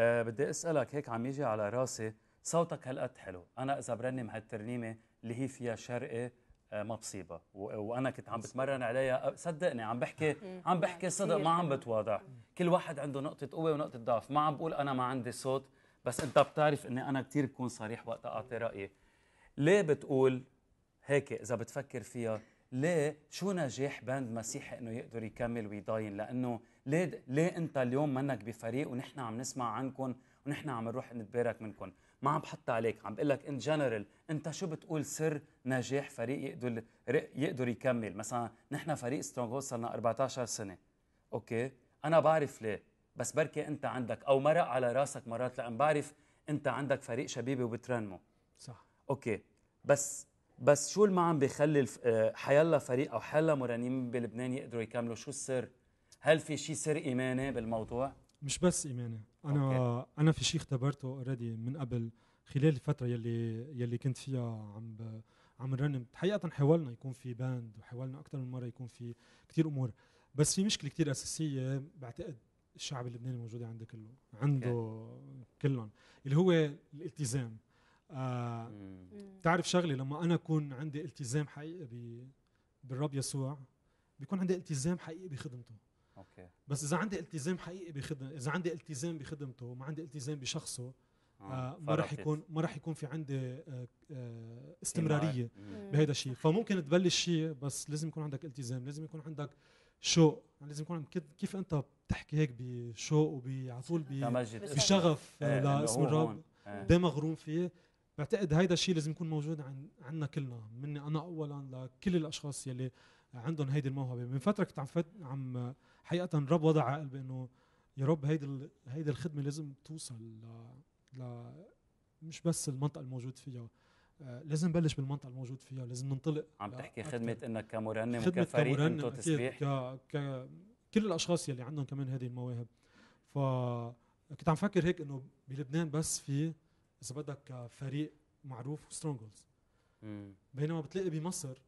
أه بدي اسالك هيك عم يجي على راسي صوتك هالقد حلو انا اذا برنم هالترنيمه اللي هي فيها شرقي أه ما بصيبها وانا كنت عم بتمرن عليها صدقني عم بحكي عم بحكي صدق ما عم بتواضع كل واحد عنده نقطه قوه ونقطه ضعف ما عم بقول انا ما عندي صوت بس انت بتعرف اني انا كثير بكون صريح وقت اعطي رايي ليه بتقول هيك اذا بتفكر فيها ليه شو نجاح باند مسيحي انه يقدر يكمل ويضاين لانه ليه ليه انت اليوم منك بفريق ونحن عم نسمع عنكم ونحن عم نروح نتبارك منكم ما عم بحط عليك عم بقول لك ان جنرال انت شو بتقول سر نجاح فريق يقدر يقدر يكمل مثلا نحن فريق سترونغ صرنا 14 سنه اوكي انا بعرف ليه بس بركي انت عندك او مرق على راسك مرات لان بعرف انت عندك فريق شبيبي وبترنمو صح اوكي بس بس شو اللي ما عم بيخلي آه، حيلا فريق او حيلا مرنمين بلبنان يقدروا يكملوا شو السر هل في شيء سر ايماني بالموضوع؟ مش بس ايماني انا أوكي. انا في شيء اختبرته اوريدي من قبل خلال الفتره يلي يلي كنت فيها عم ب... عم نرنم حقيقه حاولنا يكون في باند وحاولنا اكثر من مره يكون في كثير امور بس في مشكله كثير اساسيه بعتقد الشعب اللبناني موجوده عنده كله عنده okay. كلهم اللي هو الالتزام آه mm. تعرف شغله لما انا اكون عندي التزام حقيقي بالرب يسوع بيكون عندي التزام حقيقي بخدمته اوكي بس اذا عندي التزام حقيقي بخدمه اذا عندي التزام بخدمته وما عندي التزام بشخصه آه, آه، ما راح يكون ما راح يكون في عندي آه, آه، استمراريه بهذا الشيء فممكن تبلش شيء بس لازم يكون عندك التزام لازم يكون عندك شوق يعني لازم يكون عندك كيف انت بتحكي هيك بشوق وعلى طول بشغف آه، إيه، لاسم الرب إيه. دائما مغروم فيه بعتقد هيدا الشيء لازم يكون موجود عن عنا كلنا مني انا اولا لكل الاشخاص يلي عندهم هيدي الموهبه من فتره كنت عم فت... عم حقيقه رب وضع عقل بانه يا رب هيدي ال... هيدي الخدمه لازم توصل ل... ل... مش بس المنطقه الموجود فيها آه، لازم نبلش بالمنطقه الموجود فيها لازم ننطلق عم تحكي خدمه انك كمرنم وكفريق انتو تسبيح ك... ك... كل الاشخاص يلي عندهم كمان هذه المواهب ف كنت عم فكر هيك انه بلبنان بس في اذا بدك فريق معروف سترونجولز بينما بتلاقي بمصر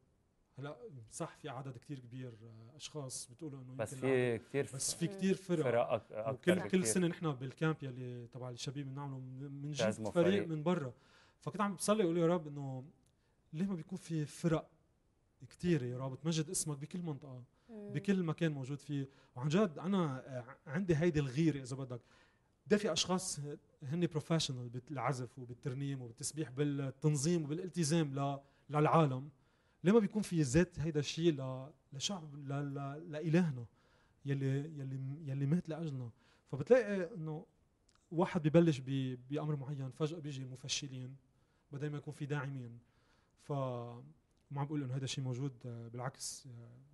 هلا صح في عدد كثير كبير آه، اشخاص بتقولوا انه بس في كثير بس في كثير فرق, فرق أك... أكثر وكل كل سنه نحن بالكامب يلي تبع الشباب بنعمله بنجيب فريق, فريق من برا فكنت عم بصلي اقول يا رب انه ليه ما بيكون في فرق كثيره يا رب تمجد اسمك بكل منطقه بكل مكان موجود فيه وعن جد انا آه، عندي هيدي الغيره اذا بدك ده في اشخاص هن بروفيشنال بالعزف وبالترنيم وبالتسبيح بالتنظيم وبالالتزام للعالم ليه ما بيكون في ذات هيدا الشيء لشعب لالهنا يلي يلي يلي مات لاجلنا فبتلاقي انه واحد ببلش بامر معين فجاه بيجي مفشلين بدل ما يكون في داعمين ف ما عم بقول انه هذا الشيء موجود بالعكس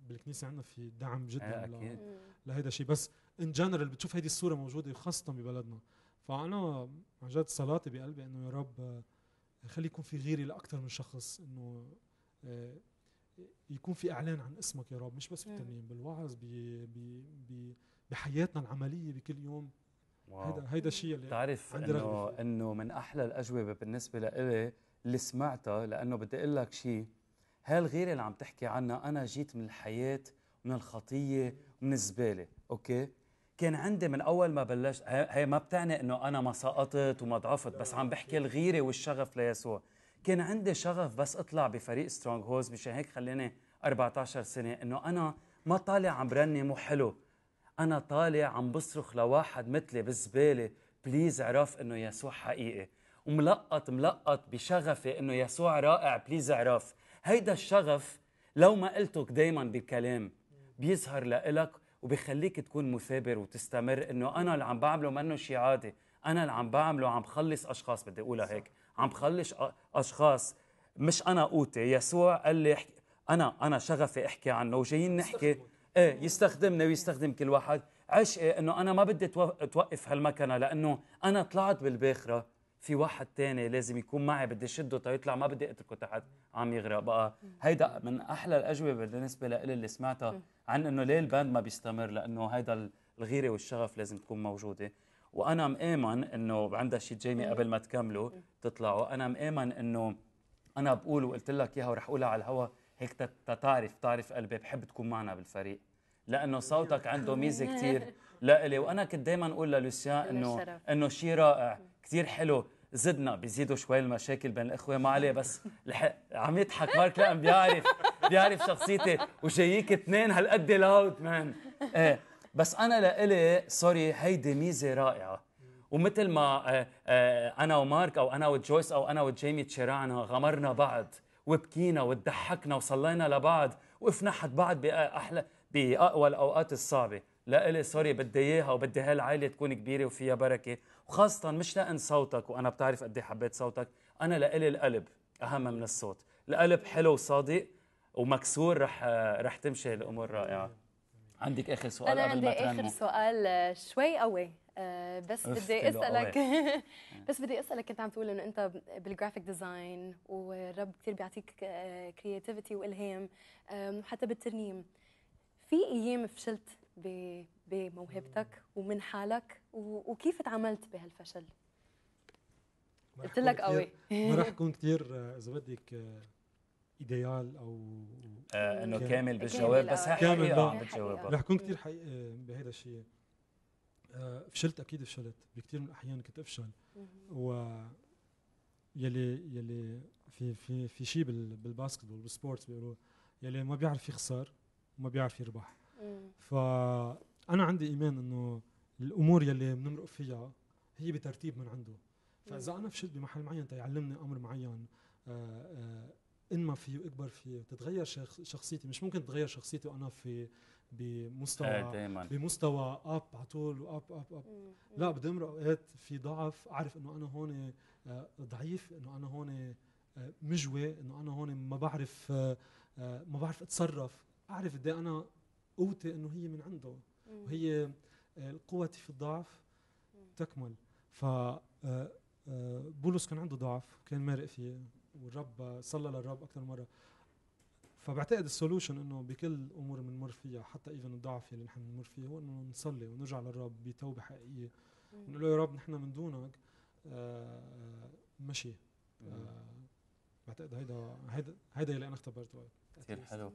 بالكنيسه عندنا في دعم جدا آه، لهذا الشيء بس ان جنرال بتشوف هذه الصوره موجوده خاصه ببلدنا فانا عن جد صلاتي بقلبي انه يا رب خلي يكون في غيري لاكثر من شخص انه آه، يكون في اعلان عن اسمك يا رب مش بس في آه. بالوعظ بي بي بي بحياتنا العمليه بكل يوم هيدا هيدا الشيء اللي بتعرف انه انه من احلى الاجوبه بالنسبه لإلي اللي سمعتها لانه بدي اقول لك شيء هالغيره اللي عم تحكي عنها انا جيت من الحياه من الخطيه ومن الزباله اوكي كان عندي من اول ما بلشت هي ما بتعني انه انا ما سقطت وما ضعفت بس عم بحكي الغيره والشغف ليسوع كان عندي شغف بس اطلع بفريق سترونج هولز مشان هيك خلاني 14 سنه انه انا ما طالع عم مو وحلو انا طالع عم بصرخ لواحد مثلي بالزباله بليز اعرف انه يسوع حقيقي وملقط ملقط بشغفي انه يسوع رائع بليز اعرف هيدا الشغف لو ما قلتك دايما بالكلام بيظهر لإلك وبيخليك تكون مثابر وتستمر انه انا اللي عم بعمله منه شيء عادي انا اللي عم بعمله عم خلص اشخاص بدي اقولها هيك عم خلش اشخاص مش انا قوتي يسوع قال لي احكي انا انا شغفي احكي عنه وجايين نحكي ايه يستخدمنا ويستخدم كل واحد عشقي إيه، انه انا ما بدي توقف هالمكنه لانه انا طلعت بالباخره في واحد تاني لازم يكون معي بدي شده تيطلع ما بدي اتركه تحت عم يغرق بقى هيدا من احلى الاجوبه بالنسبه لإلي اللي سمعتها عن انه ليه الباند ما بيستمر لانه هيدا الغيره والشغف لازم تكون موجوده وانا مآمن انه عندها شيء جيمي أيوه. قبل ما تكملوا أيوه. تطلعوا انا مآمن انه انا بقول وقلت لك اياها ورح اقولها على الهواء هيك تتعرف تعرف قلبي بحب تكون معنا بالفريق لانه صوتك أيوه. عنده ميزه كثير لإلي وانا كنت دائما اقول للوسيان انه انه شيء رائع كثير حلو زدنا بيزيدوا شوي المشاكل بين الاخوه ما عليه بس لح... عم يضحك مارك لان بيعرف بيعرف شخصيتي وجاييك اثنين هالقد لاود مان ايه بس انا لإلي سوري هيدي ميزه رائعه ومثل ما آه، آه، انا ومارك او انا وجويس او انا وجيمي تشرعنا غمرنا بعض وبكينا وتضحكنا وصلينا لبعض وقفنا حد بعض باحلى باقوى الاوقات الصعبه لإلي سوري بدي اياها وبدي هالعائله تكون كبيره وفيها بركه وخاصه مش لان صوتك وانا بتعرف قد إيه حبيت صوتك انا لإلي القلب اهم من الصوت القلب حلو وصادق ومكسور رح رح تمشي الامور رائعه عندك اخر سؤال انا عندي اخر سؤال آه، شوي قوي أه بس بدي اسالك بس بدي اسالك كنت عم تقول انه انت بالجرافيك ديزاين والرب كثير بيعطيك كرياتيفيتي آه، والهام وحتى بالترنيم في ايام فشلت بموهبتك ومن حالك وكيف تعاملت بهالفشل؟ قلت لك قوي ما راح اكون كثير آه، اذا بدك ايديال او آه انه كامل, بالجواب بس آه، كامل لا بالجواب آه. رح كون كثير حقيقي بهذا الشيء آه فشلت اكيد فشلت بكثير من الاحيان كنت افشل و يلي يلي في في في شيء بالباسكتبول بالسبورتس بيقولوا يلي ما بيعرف يخسر وما بيعرف يربح فانا عندي ايمان انه الامور يلي بنمرق فيها هي بترتيب من عنده فاذا انا فشلت بمحل معين تيعلمني امر معين آآ آه، آآ انما فيه واكبر فيه تتغير شخصيتي مش ممكن تتغير شخصيتي وانا في بمستوى آه بمستوى اب على طول واب اب اب لا بدي امرق اوقات في ضعف اعرف انه انا هون آه، ضعيف انه انا هون آه، مجوي انه انا هون ما بعرف آه، ما بعرف اتصرف اعرف قد إيه انا قوتي انه هي من عنده وهي قوتي في الضعف تكمل ف بولس كان عنده ضعف كان مارق فيه والرب صلى للرب اكثر مره فبعتقد السولوشن انه بكل امور بنمر فيها حتى ايفن الضعف اللي نحن بنمر فيه هو انه نصلي ونرجع للرب بتوبه حقيقيه ونقول له يا رب نحن من دونك آه، مشي آه، بعتقد هيدا هيدا هيدا اللي انا اختبرته كثير حلو